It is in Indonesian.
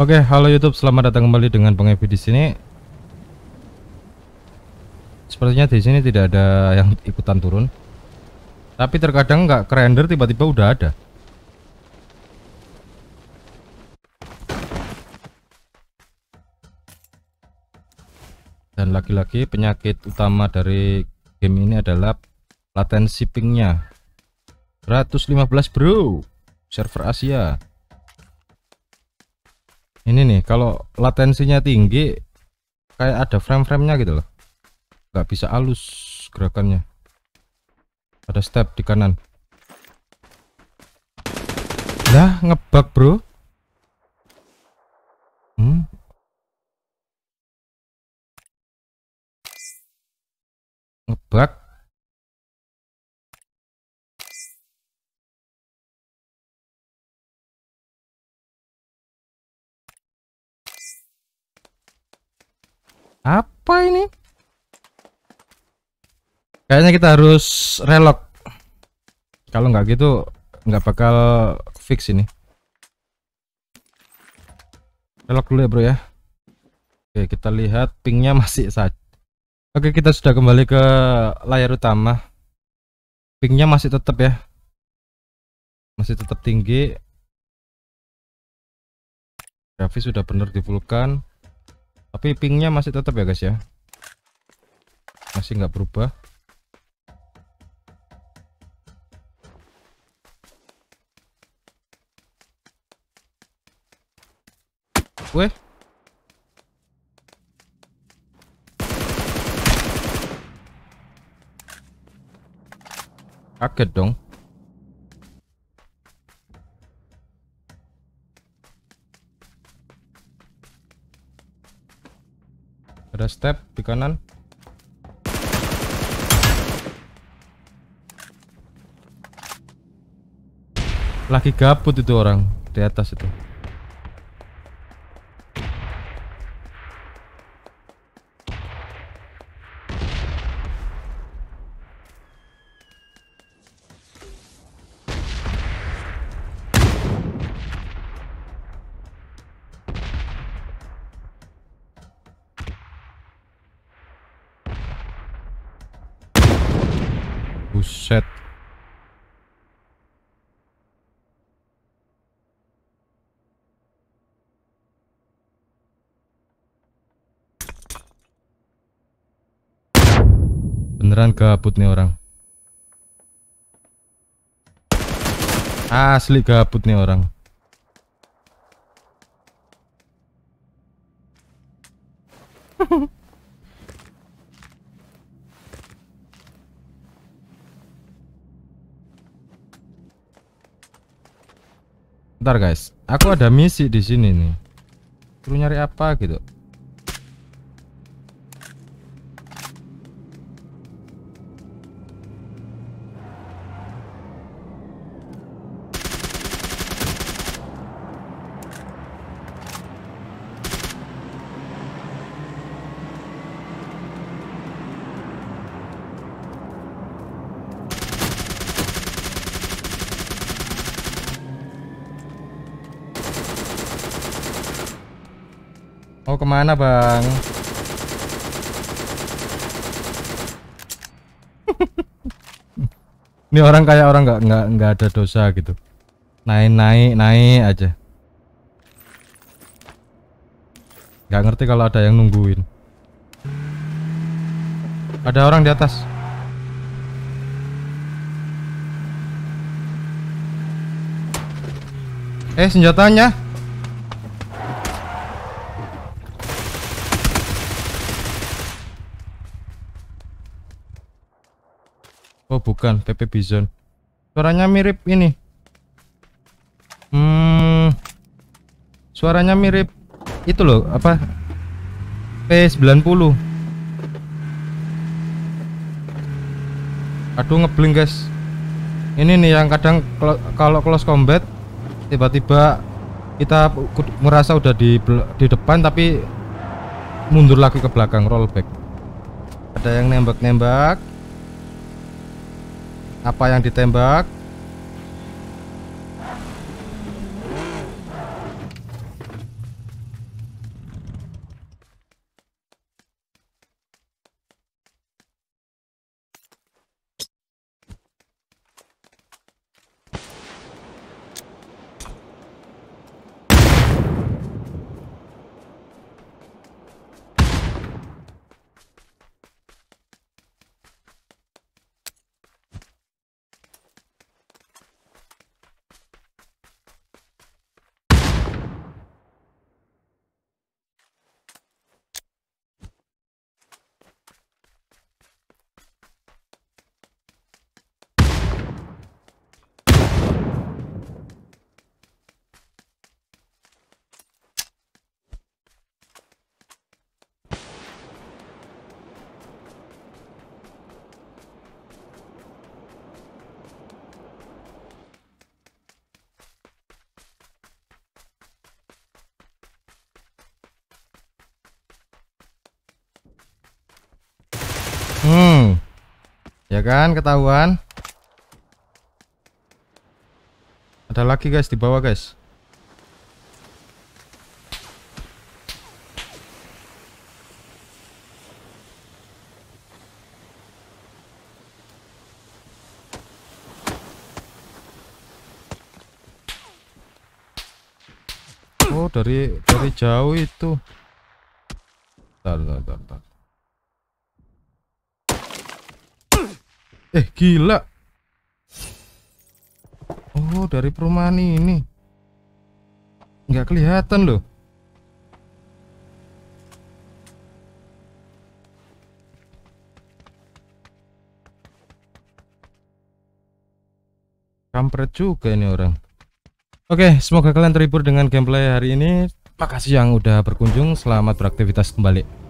Oke, okay, halo YouTube, selamat datang kembali dengan Bang Evi di sini. Sepertinya di sini tidak ada yang ikutan turun. Tapi terkadang nggak kerender tiba-tiba udah ada. Dan lagi-lagi penyakit utama dari game ini adalah latensi pingnya 115 bro, server Asia ini nih kalau latensinya tinggi kayak ada frame-framenya gitu loh nggak bisa halus gerakannya ada step di kanan lah ngebug bro hmm ngebug Apa ini? Kayaknya kita harus relok. Kalau nggak gitu nggak bakal fix ini. Relok dulu ya bro ya. Oke kita lihat pingnya masih saja. Oke kita sudah kembali ke layar utama. Pingnya masih tetap ya. Masih tetap tinggi grafis sudah benar di tapi pingnya masih tetap ya guys ya masih nggak berubah Weh. Kaget dong. Ada step di kanan. Lagi gabut itu orang di atas itu. Buset. Beneran gabut nih orang. Asli gabut nih orang. Hehehe Ntar guys, aku ada misi di sini nih. Perlu nyari apa gitu. Mau kemana bang? Ini orang kayak orang nggak nggak nggak ada dosa gitu. Naik naik naik aja. Gak ngerti kalau ada yang nungguin. Ada orang di atas. Eh senjatanya? bukan PP Bison suaranya mirip ini hmm suaranya mirip itu loh apa P90 aduh ngebling guys ini nih yang kadang kalau close combat tiba-tiba kita merasa udah di di depan tapi mundur lagi ke belakang rollback ada yang nembak-nembak apa yang ditembak ya kan ketahuan ada lagi guys di bawah guys Oh dari dari jauh itu. tar, tar, tar. Eh, gila. Oh, dari perumahan ini. Nggak kelihatan loh. Kampret juga ini orang. Oke, semoga kalian terhibur dengan gameplay hari ini. Makasih yang udah berkunjung. Selamat beraktivitas kembali.